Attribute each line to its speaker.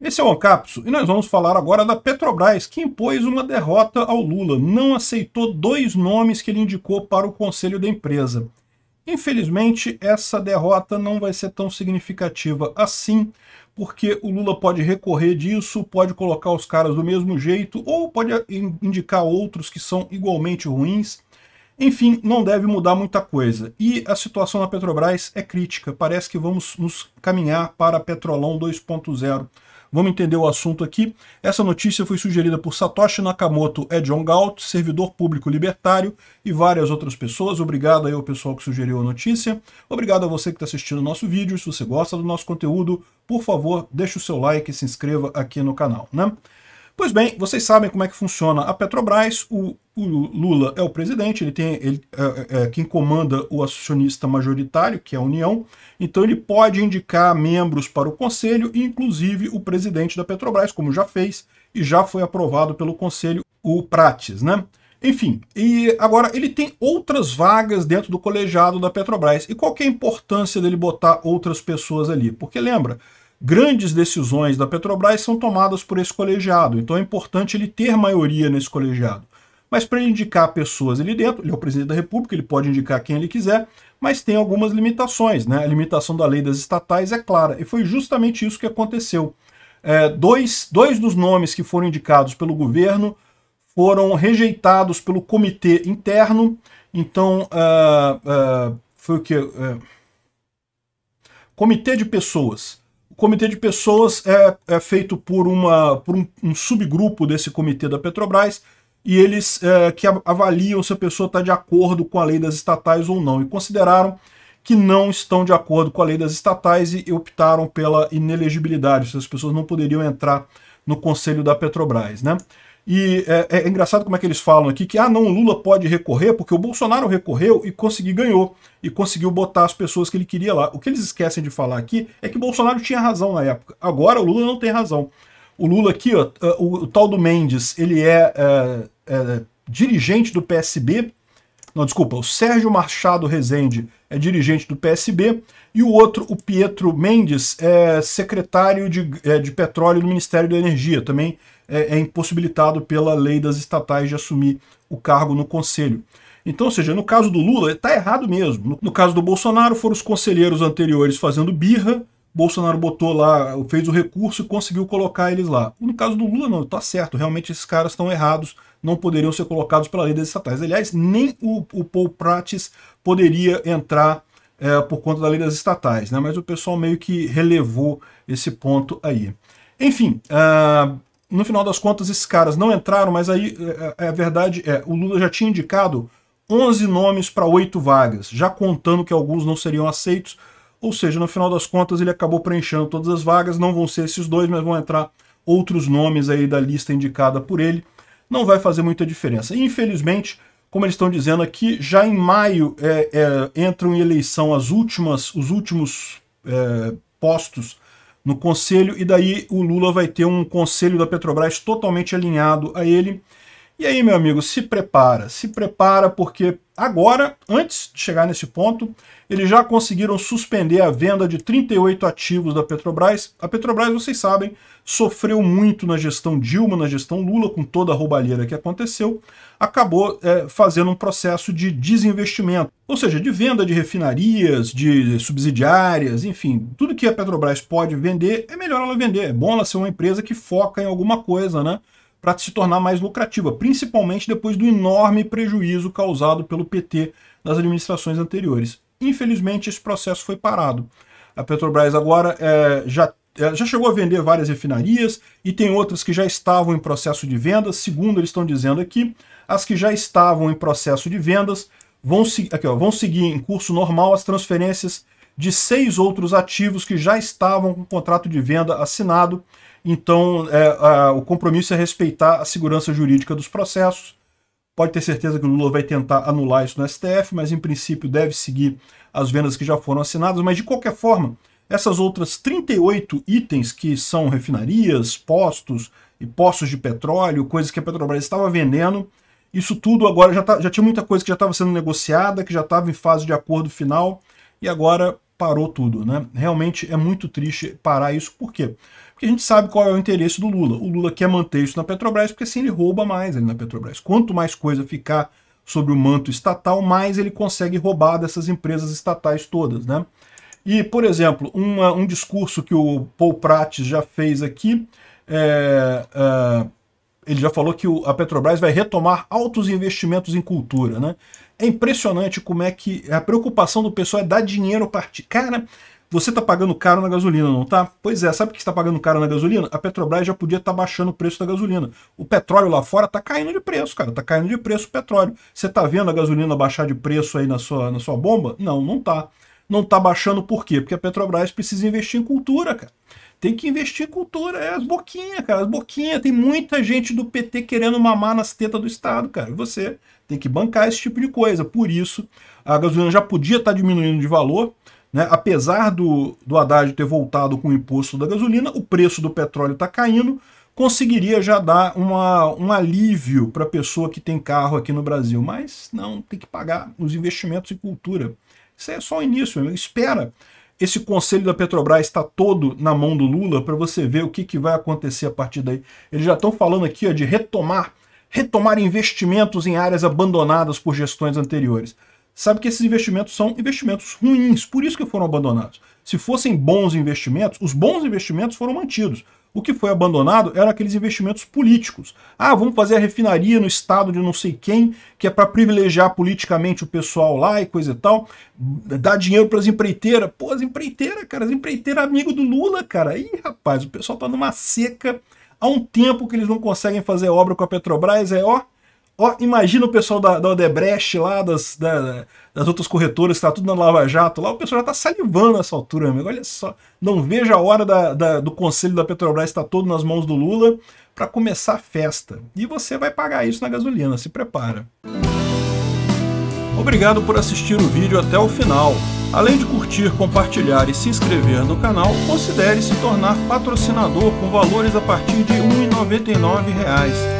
Speaker 1: Esse é o Ancapso e nós vamos falar agora da Petrobras, que impôs uma derrota ao Lula, não aceitou dois nomes que ele indicou para o conselho da empresa. Infelizmente, essa derrota não vai ser tão significativa assim, porque o Lula pode recorrer disso, pode colocar os caras do mesmo jeito, ou pode indicar outros que são igualmente ruins. Enfim, não deve mudar muita coisa. E a situação na Petrobras é crítica. Parece que vamos nos caminhar para Petrolão 2.0. Vamos entender o assunto aqui. Essa notícia foi sugerida por Satoshi Nakamoto e John Galt, servidor público libertário, e várias outras pessoas. Obrigado aí ao pessoal que sugeriu a notícia. Obrigado a você que está assistindo o nosso vídeo. Se você gosta do nosso conteúdo, por favor, deixe o seu like e se inscreva aqui no canal. Né? Pois bem, vocês sabem como é que funciona a Petrobras, o, o Lula é o presidente, ele tem ele, é, é, é, quem comanda o acionista majoritário, que é a União, então ele pode indicar membros para o conselho, inclusive o presidente da Petrobras, como já fez e já foi aprovado pelo conselho, o Prates, né? Enfim, e agora ele tem outras vagas dentro do colegiado da Petrobras. E qual que é a importância dele botar outras pessoas ali? Porque lembra, grandes decisões da Petrobras são tomadas por esse colegiado, então é importante ele ter maioria nesse colegiado. Mas para ele indicar pessoas ali dentro, ele é o presidente da República, ele pode indicar quem ele quiser, mas tem algumas limitações. Né? A limitação da lei das estatais é clara, e foi justamente isso que aconteceu. É, dois, dois dos nomes que foram indicados pelo governo foram rejeitados pelo comitê interno, então uh, uh, foi o que? Uh, é, comitê de pessoas comitê de pessoas é, é feito por, uma, por um, um, subgrupo desse comitê da Petrobras e eles é, que avaliam se a pessoa está de acordo com a lei das estatais ou não. E consideraram que não estão de acordo com a lei das estatais e optaram pela inelegibilidade, se as pessoas não poderiam entrar no conselho da Petrobras. Né? E é, é, engraçado como é que eles falam aqui que, ah, não, Lula pode recorrer, porque o Bolsonaro recorreu e conseguiu ganhou, e conseguiu botar as pessoas que ele queria lá. O que eles esquecem de falar aqui é que Bolsonaro tinha razão na época. Agora o Lula não tem razão. O Lula aqui, ó, o, o, tal do Mendes, ele é, é, é dirigente do PSB, não, desculpa, o Sérgio Machado Rezende é dirigente do PSB e o outro, o Pietro Mendes, é secretário de, é, de petróleo no Ministério da Energia, também é, é impossibilitado pela lei das estatais de assumir o cargo no conselho. Então, ou seja, no caso do Lula, está errado mesmo. No, no, caso do Bolsonaro, foram os conselheiros anteriores fazendo birra, Bolsonaro botou lá, fez o recurso e conseguiu colocar eles lá. No caso do Lula, não, está certo, realmente esses caras estão errados, não poderiam ser colocados pela lei das estatais. Aliás, nem o, o Paul Prates poderia entrar é, por conta da lei das estatais, né? mas o pessoal meio que relevou esse ponto aí. Enfim, uh, no final das contas, esses caras não entraram, mas aí a, é, é, é a verdade é, o Lula já tinha indicado 11 nomes para 8 vagas, já contando que alguns não seriam aceitos, ou seja, no final das contas ele acabou preenchendo todas as vagas, não vão ser esses dois, mas vão entrar outros nomes aí da lista indicada por ele, não vai fazer muita diferença. Infelizmente, como eles estão dizendo aqui, já em maio é, é, entram em eleição as últimas, os últimos é, postos no conselho, e daí o Lula vai ter um conselho da Petrobras totalmente alinhado a ele. E aí, meu amigo, se prepara, se prepara porque Agora, antes de chegar nesse ponto, eles já conseguiram suspender a venda de 38 ativos da Petrobras. A Petrobras, vocês sabem, sofreu muito na gestão Dilma, na gestão Lula, com toda a roubalheira que aconteceu, acabou é, fazendo um processo de desinvestimento, ou seja, de venda de refinarias, de subsidiárias, enfim, tudo que a Petrobras pode vender, é melhor ela vender. É bom ela ser uma empresa que foca em alguma coisa, né? para se tornar mais lucrativa, principalmente depois do enorme prejuízo causado pelo PT nas administrações anteriores. Infelizmente, esse processo foi parado. A Petrobras agora é, já, é, já chegou a vender várias refinarias e tem outras que já estavam em processo de vendas, segundo eles estão dizendo aqui, as que já estavam em processo de vendas vão, se, aqui, ó, vão seguir em curso normal as transferências de seis outros ativos que já estavam com o contrato de venda assinado. Então, é, a, o compromisso é respeitar a segurança jurídica dos processos. Pode ter certeza que o Lula vai tentar anular isso no STF, mas em princípio deve seguir as vendas que já foram assinadas. Mas de qualquer forma, essas outras 38 itens que são refinarias, postos e postos de petróleo, coisas que a Petrobras estava vendendo, isso tudo agora já, tá, já tinha muita coisa que já estava sendo negociada, que já estava em fase de acordo final, e agora parou tudo. Né? Realmente é muito triste parar isso. Por quê? Porque a gente sabe qual é o interesse do Lula. O Lula quer manter isso na Petrobras porque assim ele rouba mais ali na Petrobras. Quanto mais coisa ficar sobre o manto estatal, mais ele consegue roubar dessas empresas estatais todas. Né? E, por exemplo, uma, um discurso que o Paul Prates já fez aqui, é, é, ele já falou que o, a Petrobras vai retomar altos investimentos em cultura. Né? É impressionante como é que a preocupação do pessoal é dar dinheiro para Cara, você está pagando caro na gasolina, não tá? Pois é, sabe o que está pagando caro na gasolina? A Petrobras já podia estar tá baixando o preço da gasolina. O petróleo lá fora está caindo de preço, cara. Está caindo de preço o petróleo. Você está vendo a gasolina baixar de preço aí na sua, na sua bomba? Não, não tá não está baixando por quê? Porque a Petrobras precisa investir em cultura, cara. Tem que investir em cultura, é as boquinhas, cara, as boquinhas. Tem muita gente do PT querendo mamar nas tetas do Estado, cara. E você tem que bancar esse tipo de coisa. Por isso, a gasolina já podia estar tá diminuindo de valor, né? apesar do, do Haddad ter voltado com o imposto da gasolina, o preço do petróleo está caindo, conseguiria já dar uma, um alívio para a pessoa que tem carro aqui no Brasil. Mas não, tem que pagar os investimentos em cultura. Isso é só o início, meu. Né? espera. Esse conselho da Petrobras está todo na mão do Lula para você ver o que, que vai acontecer a partir daí. Eles já estão falando aqui ó, de retomar, retomar investimentos em áreas abandonadas por gestões anteriores. Sabe que esses investimentos são investimentos ruins, por isso que foram abandonados. Se fossem bons investimentos, os bons investimentos foram mantidos. O que foi abandonado eram aqueles investimentos políticos. Ah, vamos fazer a refinaria no estado de não sei quem, que é para privilegiar politicamente o pessoal lá e coisa e tal. Dar dinheiro para as empreiteiras. Pô, as empreiteiras, cara, as empreiteiras amigo do Lula, cara. Ih, rapaz, o pessoal tá numa seca. Há um tempo que eles não conseguem fazer obra com a Petrobras, é ó Ó, imagina o pessoal da, da Odebrecht lá, das, da, das outras corretoras, que tá tudo na Lava Jato lá, o pessoal já está salivando nessa altura, amigo. Olha só, não veja a hora da, da, do conselho da Petrobras estar tá todo nas mãos do Lula para começar a festa. E você vai pagar isso na gasolina, se prepara. Obrigado por assistir o vídeo até o final. Além de curtir, compartilhar e se inscrever no canal, considere se tornar patrocinador com valores a partir de R$ 1,99